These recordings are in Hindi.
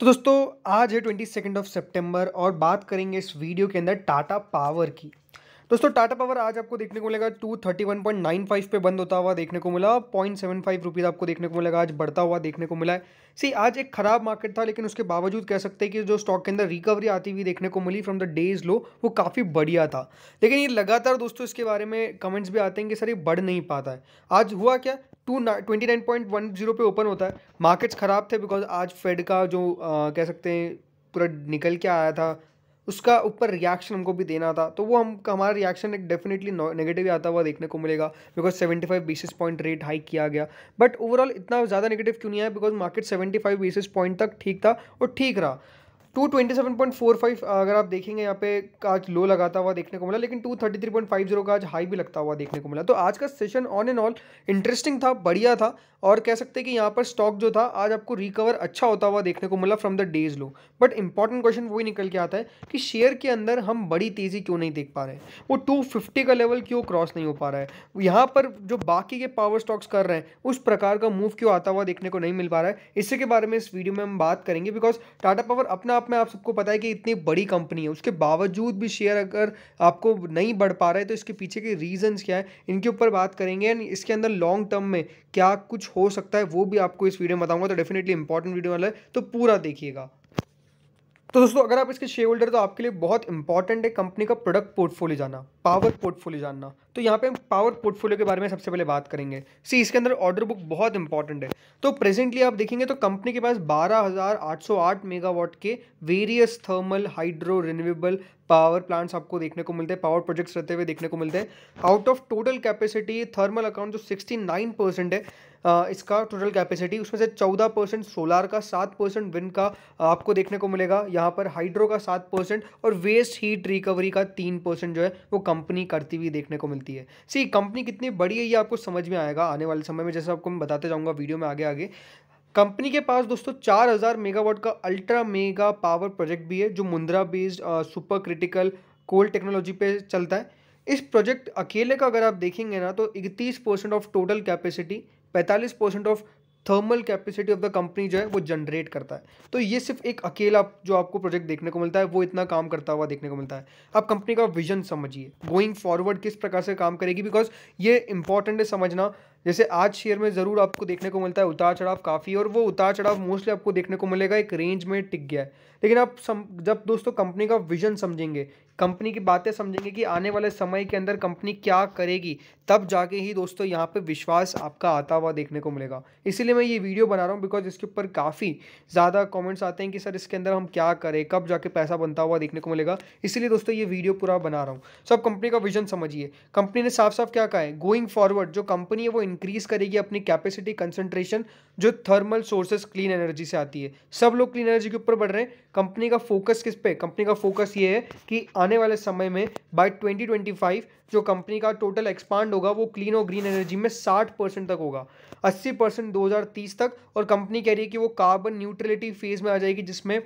तो दोस्तों आज है ट्वेंटी सेकेंड ऑफ सेप्टेम्बर और बात करेंगे इस वीडियो के अंदर टाटा पावर की दोस्तों टाटा पावर आज आपको देखने को मिलेगा two thirty one point nine five पे बंद होता हुआ देखने को मिला पॉइंट सेवन फाइव रुपीज़ आपको देखने को मिलेगा आज बढ़ता हुआ देखने को मिला है सी आज एक खराब मार्केट था लेकिन उसके बावजूद कह सकते हैं कि जो स्टॉक के अंदर रिकवरी आती हुई देखने को मिली फ्रॉम द डेज लो वो काफ़ी बढ़िया था लेकिन ये लगातार दोस्तों इसके बारे में कमेंट्स भी आते हैं कि सर ये बढ़ नहीं पाता है आज हुआ क्या two twenty nine point one zero पे ओपन होता है मार्केट्स ख़राब थे बिकॉज आज फेड का जो आ, कह सकते हैं पूरा निकल के आया था उसका ऊपर रिएक्शन हमको भी देना था तो वो हम हमारा रिएक्शन एक डेफिनेटली नेगेटिव आता हुआ देखने को मिलेगा because 75 basis point rate hike किया गया बट ओवरऑल इतना ज़्यादा नेगेटिव क्यों नहीं आया बिकॉज मार्केट 75 बेसिस पॉइंट तक ठीक था और ठीक रहा two twenty seven point four five अगर आप देखेंगे यहाँ पे आज लो लगाता हुआ देखने को मिला लेकिन two thirty three point five zero का आज हाई भी लगता हुआ देखने को मिला तो आज का session on and all interesting था बढ़िया था और कह सकते हैं कि यहाँ पर स्टॉक जो था आज आपको रिकवर अच्छा होता हुआ देखने को मिला from the day's low but important question वही निकल के आता है कि शेयर के अंदर हम बड़ी तेज़ी क्यों नहीं देख पा रहे वो टू फिफ्टी का लेवल क्यों क्रॉस नहीं हो पा रहा है यहाँ पर जो बाकी के पावर स्टॉक्स कर रहे हैं उस प्रकार का मूव क्यों आता हुआ देखने को नहीं मिल पा रहा है इसी के बारे में इस वीडियो में हम बात करेंगे बिकॉज टाटा पावर अपना आप में आप सबको पता है कि इतनी बड़ी कंपनी है उसके बावजूद भी शेयर अगर आपको नहीं बढ़ पा रहा है तो इसके पीछे के रीजंस क्या है इनके ऊपर बात करेंगे एंड इसके अंदर लॉन्ग टर्म में क्या कुछ हो सकता है वो भी आपको इस वीडियो में बताऊंगा तो डेफिनेटली इंपॉर्टेंट वीडियो वाला है तो पूरा देखिएगा तो दोस्तों अगर आप इसके शेयर होल्डर तो आपके लिए बहुत इंपॉर्टेंट है कंपनी का प्रोडक्ट पोर्टफोलियो जाना पावर पोर्टफोलियो जानना तो यहाँ पे हम पावर पोर्टफोलियो के बारे में सबसे पहले बात करेंगे सी इसके अंदर ऑर्डर बुक बहुत इंपॉर्टेंट है तो प्रेजेंटली आप देखेंगे तो कंपनी के पास 12,808 मेगावाट के various thermal hydro renewable power plants आपको देखने को मिलते हैं पावर प्रोजेक्ट्स रहते हुए देखने को मिलते हैं out of total capacity thermal account जो सिक्सटी परसेंट है इसका टोटल कैपेसिटी उसमें से 14 परसेंट सोलार का 7 परसेंट विंड का आपको देखने को मिलेगा यहाँ पर हाइड्रो का 7 परसेंट और वेस्ट हीट रिकवरी का 3 परसेंट जो है वो कंपनी करती हुई देखने को मिलती है मिलती है सी कंपनी कितनी बड़ी है ये आपको समझ में आएगा आने वाले समय में जैसे आपको मैं बताते जाऊंगा वीडियो में आगे आगे कंपनी के पास दोस्तों 4000 मेगावाट का अल्ट्रा मेगा पावर प्रोजेक्ट भी है जो Mundra based super critical coal technology पे चलता है इस प्रोजेक्ट अकेले का अगर आप देखेंगे ना तो इकतीस ऑफ टोटल कैपेसिटी पैंतालीस of thermal capacity of the company जो है वो जनरेट करता है तो ये सिर्फ एक अकेला जो आपको प्रोजेक्ट देखने को मिलता है वो इतना काम करता हुआ देखने को मिलता है आप कंपनी का विजन समझिए गोइंग फॉरवर्ड किस प्रकार से काम करेगी बिकॉज ये इंपॉर्टेंट है समझना जैसे आज शेयर में ज़रूर आपको देखने को मिलता है उतार चढ़ाव काफ़ी और वो उतार चढ़ाव मोस्टली आपको देखने को मिलेगा एक रेंज में टिक गया है लेकिन आप सम जब दोस्तों कंपनी का विजन समझेंगे कंपनी की बातें समझेंगे कि आने वाले समय के अंदर कंपनी क्या करेगी तब जाके ही दोस्तों यहाँ पे विश्वास आपका आता हुआ देखने को मिलेगा इसीलिए मैं ये वीडियो बना रहा हूँ बिकॉज इसके ऊपर काफ़ी ज़्यादा कॉमेंट्स आते हैं कि सर इसके अंदर हम क्या करें कब जाके पैसा बनता हुआ देखने को मिलेगा इसीलिए दोस्तों ये वीडियो पूरा बना रहा हूँ सब कंपनी का विजन समझिए कंपनी ने साफ साफ क्या कहा है गोइंग फॉरवर्ड जो कंपनी है वो इंक्रीज़ करेगी अपनी कैपेसिटी कंसनट्रेशन जो थर्मल सोर्सेस क्लीन एनर्जी से आती है सब लोग क्लीन एनर्जी के ऊपर बढ़ रहे हैं कंपनी का फोकस किस पे कंपनी का फोकस ये है कि आने वाले समय में बाय 2025 जो कंपनी का टोटल एक्सपांड होगा वो क्लीन और ग्रीन एनर्जी में साठ तक होगा अस्सी परसेंट तक और कंपनी कह रही है कि वो कार्बन न्यूट्रलिटी फेज़ में आ जाएगी जिसमें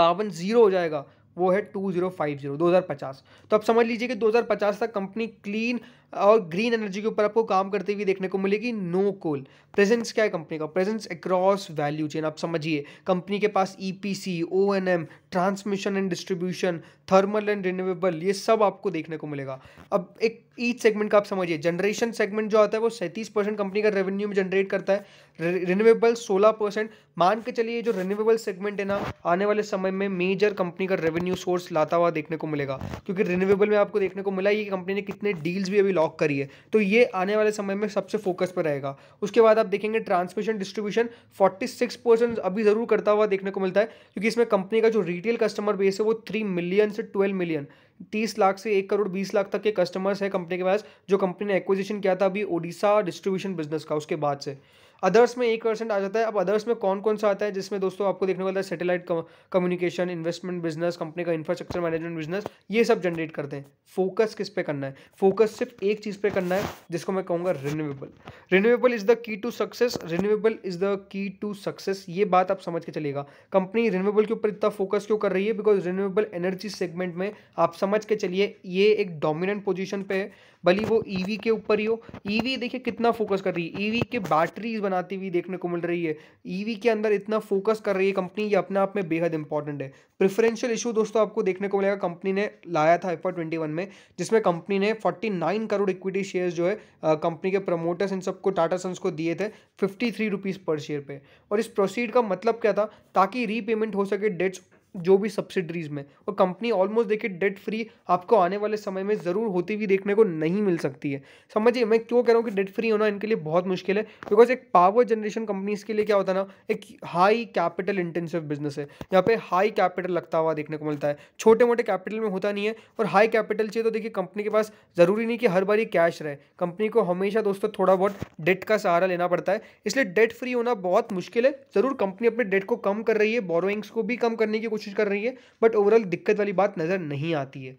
कार्बन ज़ीरो हो जाएगा वो है टू जीरो फाइव जीरो दो हज़ार पचास तो आप समझ लीजिए कि दो हज़ार पचास तक कंपनी क्लीन और ग्रीन एनर्जी के ऊपर आपको काम करते हुए देखने को मिलेगी नो कोल प्रेजेंस क्या है कंपनी का प्रेजेंस अक्रॉस वैल्यू चेन आप समझिए कंपनी के पास E P C O and M transmission and distribution thermal and renewable ये सब आपको देखने को मिलेगा अब एक ईच सेगमेंट का आप समझिए जनरेशन सेगमेंट जो आता है वो सैंतीस परसेंट कंपनी का रेवेन्यू में जनरेट करता है रिन्यूएबल सोलह परसेंट मान के चलिए जो रिन्यूएबल सेगमेंट है ना आने वाले समय में मेजर कंपनी का रेवेन्यू सोर्स लाता हुआ देखने को मिलेगा क्योंकि रिन्यूएबल में आपको देखने को मिला ये कंपनी ने कितने डील्स भी अभी लॉक करी है तो ये आने वाले समय में सबसे फोकस पर रहेगा उसके बाद आप देखेंगे ट्रांसमिशन डिस्ट्रीब्यूशन फोर्टी अभी ज़रूर करता हुआ देखने को मिलता है क्योंकि इसमें कंपनी का जो रिटेल रिटेल कस्टमर बेस है वो थ्री मिलियन से ट्वेल्व मिलियन तीस लाख से एक करोड़ बीस लाख तक के कस्टमर्स है कंपनी के पास जो कंपनी ने एक्विजिशन किया था अभी ओडिशा डिस्ट्रीब्यूशन बिजनेस का उसके बाद से अदर्स में एक परसेंट आ जाता है अब अदर्स में कौन कौन सा आता है जिसमें दोस्तों आपको देखने को मिलता है satellite communication investment business company का इंफ्रास्ट्रक्चर मैनेजमेंट बिजनेस ये सब जनरेट करते हैं फोकस किस पे करना है फोकस सिर्फ एक चीज़ पे करना है जिसको मैं कहूँगा renewable renewable is the key to success renewable is the key to success ये बात आप समझ के चलेगा कंपनी रिन्यूएबल के ऊपर इतना फोकस क्यों कर रही है बिकॉज रिन्यूएबल एनर्जी सेगमेंट में आप समझ के चलिए ये एक डोमिनेंट पोजिशन पे है भले वो ईवी e के ऊपर ही हो ईवी e देखिए कितना फोकस कर रही है ईवी e के बैटरीज बनाती हुई देखने को मिल रही है ईवी के अंदर इतना फोकस कर रही है कंपनी ये अपने आप में बेहद इंपॉर्टेंट है प्रिफरेंशियल इशू दोस्तों आपको देखने को मिलेगा कंपनी ने लाया था एफआर ट्वेंटी वन में जिसमें कंपनी ने forty nine crore equity share जो है कंपनी के प्रमोटर्स इन सबको टाटा सन्स को दिए थे fifty three rupees per share पे और इस प्रोसीड का मतलब क्या था ताकि रीपेमेंट हो सके डेट्स जो भी सब्सिडरीज में और कंपनी ऑलमोस्ट देखिए डेट फ्री आपको आने वाले समय में ज़रूर होती हुई देखने को नहीं मिल सकती है समझिए मैं क्यों कह रहा हूँ कि डेट फ्री होना इनके लिए बहुत मुश्किल है बिकॉज एक पावर जनरेशन कंपनीज के लिए क्या होता है ना एक हाई कैपिटल इंटेंसिव बिजनेस है यहाँ पे हाई कैपिटल लगता हुआ देखने को मिलता है छोटे मोटे कैपिटल में होता नहीं है और हाई कैपिटल चाहिए तो देखिए कंपनी के पास ज़रूरी नहीं कि हर बार ही कैश रहे कंपनी को हमेशा दोस्तों थोड़ा बहुत डेट का सहारा लेना पड़ता है इसलिए डेट फ्री होना बहुत मुश्किल है ज़रूर कंपनी अपने डेट को कम कर रही है बोरोइंग्स को भी कम करने की कुछ कोशिश कर रही है बट ओवरऑल दिक्कत वाली बात नज़र नहीं आती है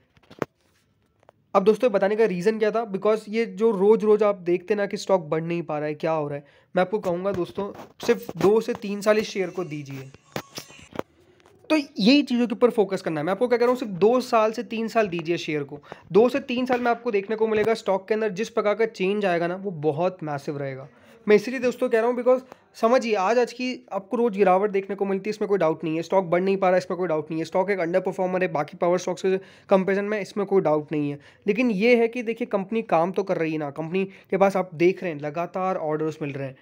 अब दोस्तों बताने का रीज़न क्या था बिकॉज ये जो रोज़ रोज़ आप देखते ना कि स्टॉक बढ़ नहीं पा रहा है क्या हो रहा है मैं आपको कहूँगा दोस्तों सिर्फ दो से तीन साल इस शेयर को दीजिए तो यही चीज़ों के ऊपर फोकस करना है मैं आपको क्या कह रहा हूँ सिर्फ दो साल से तीन साल दीजिए शेयर को दो से तीन साल में आपको देखने को मिलेगा स्टॉक के अंदर जिस प्रकार का चेंज आएगा ना वो बहुत मैसिव रहेगा मैं इसलिए दोस्तों कह रहा हूँ बिकॉज समझिए आज आज की आपको रोज़ गिरावट देखने को मिलती है इसमें कोई डाउट नहीं है स्टॉक बढ़ नहीं पा रहा है इसमें कोई डाउट नहीं है स्टॉक एक अंडर परफॉर्मर है बाकी पावर स्टॉक्स के कंपेरिजन में इसमें कोई डाउट नहीं है लेकिन ये है कि देखिए कंपनी काम तो कर रही है ना कंपनी के पास आप देख रहे हैं लगातार ऑर्डर्स मिल रहे हैं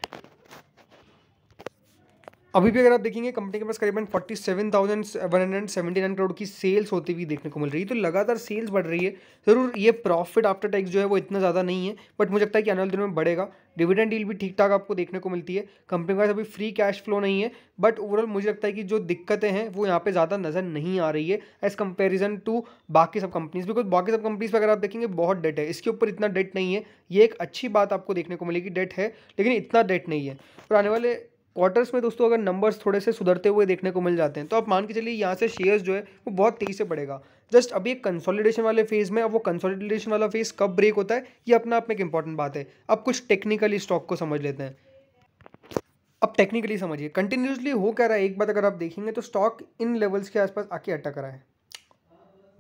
अभी भी अगर आप देखेंगे कंपनी के पास करीबन forty seven thousand one hundred seventy nine crore की सेल्स होती हुई देखने को मिल रही है तो लगातार सेल्स बढ़ रही है ज़रूर ये प्रॉफिट आफ्टर टैक्स जो है वो इतना ज़्यादा नहीं है बट मुझे लगता है कि आने वाले दिनों में बढ़ेगा डिविडेंड डील भी ठीक ठाक आपको देखने को मिलती है कंपनी के पास अभी फ्री कैश फ्लो नहीं है बट ओवरऑल मुझे लगता है कि जो दिक्कतें हैं वो यहाँ पे ज़्यादा नज़र नहीं आ रही है एज़ कंपेरिजन टू बाकी सब कंपनीज बिकॉज बाकी सब कंपनीज पर अगर आप देखेंगे बहुत डेट है इसके ऊपर इतना डेट नहीं है ये एक अच्छी बात आपको देखने को मिलेगी डेट है लेकिन इतना डेट नहीं है और आने वाले क्वार्टर्स में दोस्तों अगर नंबर्स थोड़े से सुधरते हुए देखने को मिल जाते हैं तो आप मान के चलिए यहाँ से शेयर्स जो है वो बहुत तेज़ी से बढ़ेगा जस्ट अभी एक कंसोलिडेशन वाले फेज़ में अब वो कंसोलिडेशन वाला फेज़ कब ब्रेक होता है ये अपना आप में एक इंपॉर्टेंट बात है अब कुछ टेक्निकली स्टॉक को समझ लेते हैं अब टेक्निकली समझिए कंटिन्यूसली हो क्या रहा है एक बात अगर आप देखेंगे तो स्टॉक इन लेवल्स के आसपास आके अटक रहा है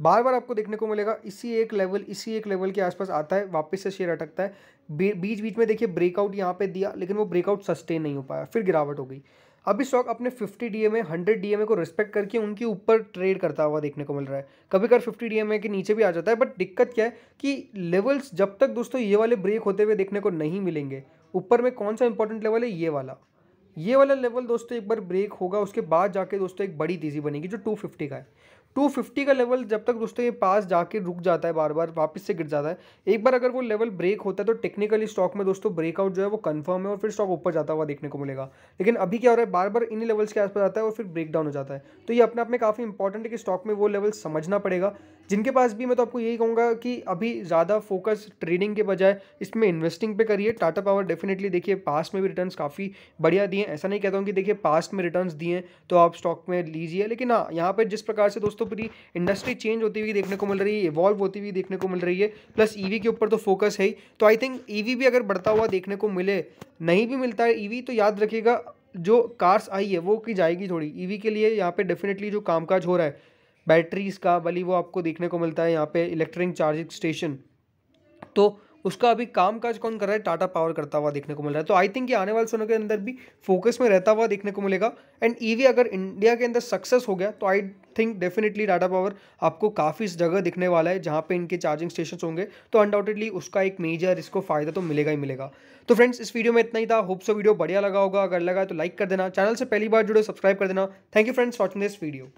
बार बार आपको देखने को मिलेगा इसी एक लेवल इसी एक लेवल के आसपास आता है वापस से शेयर अटकता है बीच बीच में देखिए ब्रेकआउट यहाँ पे दिया लेकिन वो ब्रेकआउट सस्टेन नहीं हो पाया फिर गिरावट हो गई अभी स्टॉक अपने 50 D M A hundred D को रिस्पेक्ट करके उनके ऊपर ट्रेड करता हुआ देखने को मिल रहा है कभी कभी फिफ्टी डी के नीचे भी आ जाता है बट दिक्कत क्या है कि लेवल्स जब तक दोस्तों ये वाले ब्रेक होते हुए देखने को नहीं मिलेंगे ऊपर में कौन सा इंपॉर्टेंट लेवल है ये वाला ये वाला लेवल दोस्तों एक बार ब्रेक होगा उसके बाद जाके दोस्तों एक बड़ी तेज़ी बनेगी जो टू फिफ्टी का है 250 का लेवल जब तक दोस्तों ये पास जाके रुक जाता है बार बार वापस से गिर जाता है एक बार अगर वो लेवल ब्रेक होता है तो टेक्निकली स्टॉक में दोस्तों ब्रेकआउट जो है वो कंफर्म है और फिर स्टॉक ऊपर जाता हुआ देखने को मिलेगा लेकिन अभी क्या हो रहा है बार बार इन्हीं लेवल्स के आसपास आता है और फिर ब्रेक डाउन हो जाता है तो ये अपने आप में काफ़ी इंपॉर्टेंट है कि स्टॉक में वो लेवल समझना पड़ेगा जिनके पास भी मैं तो आपको यही कहूँगा कि अभी ज़्यादा फोकस ट्रेडिंग के बजाय इसमें इन्वेस्टिंग पे करिए टाटा पावर डेफिनेटली देखिए पास्ट में भी रिटर्न काफ़ी बढ़िया दिए ऐसा नहीं कहता हूँ कि देखिए पास्ट में रिटर्न दिए तो आप स्टॉक में लीजिए लेकिन हाँ यहाँ पर जिस प्रकार से दोस्तों पूरी इंडस्ट्री चेंज होती हुई देखने को मिल रही है इवॉल्व होती हुई देखने को मिल रही है प्लस ई e के ऊपर तो फोकस है ही तो आई थिंक ई भी अगर बढ़ता हुआ देखने को मिले नहीं भी मिलता है ई e तो याद रखिएगा जो कार्स आई है वो की जाएगी थोड़ी ईवी e के लिए यहाँ पे डेफिनेटली जो कामकाज हो रहा है बैटरीज़ का भली वो आपको देखने को मिलता है यहाँ पे इलेक्ट्रिक चार्जिंग स्टेशन तो उसका अभी काम काज कौन कर रहा है टाटा पावर करता हुआ देखने को मिल रहा है तो आई थिंक ये आने वाले समय के अंदर भी फोकस में रहता हुआ देखने को मिलेगा एंड ईवी e अगर इंडिया के अंदर सक्सेस हो गया तो I think definitely Tata power आपको काफ़ी जगह दिखने वाला है जहाँ पे इनके चार्जिंग स्टेशन होंगे तो अनडाउटेडली उसका एक मेजर इसको फायदा तो मिलेगा ही मिलेगा तो फ्रेंड्स इस वीडियो में इतना ही था होप सो वीडियो बढ़िया लगा होगा अगर लगा तो लाइक कर देना चैनल से पहली बार जुड़े सब्सक्राइब कर देना thank you friends watching this video